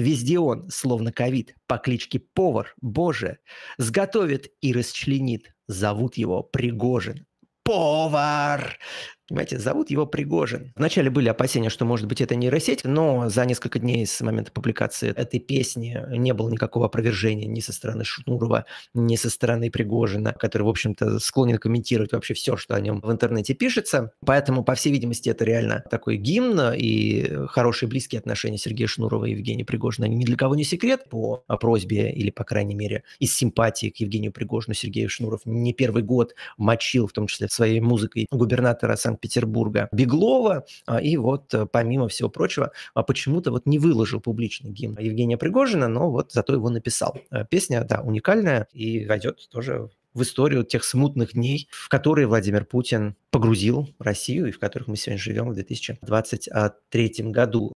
Везде он, словно ковид, по кличке Повар, Боже, сготовит и расчленит. Зовут его Пригожин. Повар! Понимаете, зовут его Пригожин. Вначале были опасения, что, может быть, это нейросеть, но за несколько дней с момента публикации этой песни не было никакого опровержения ни со стороны Шнурова, ни со стороны Пригожина, который, в общем-то, склонен комментировать вообще все, что о нем в интернете пишется. Поэтому, по всей видимости, это реально такой гимн, и хорошие близкие отношения Сергея Шнурова и Евгения Пригожина они ни для кого не секрет по просьбе или, по крайней мере, из симпатии к Евгению Пригожину Сергею Шнуров не первый год мочил, в том числе своей музыкой, губернатора санкт Петербурга Беглова. А, и вот, э, помимо всего прочего, а, почему-то вот не выложил публичный гимн Евгения Пригожина, но вот зато его написал. Э, песня, да, уникальная и войдет тоже в историю тех смутных дней, в которые Владимир Путин погрузил Россию и в которых мы сегодня живем в 2023 году.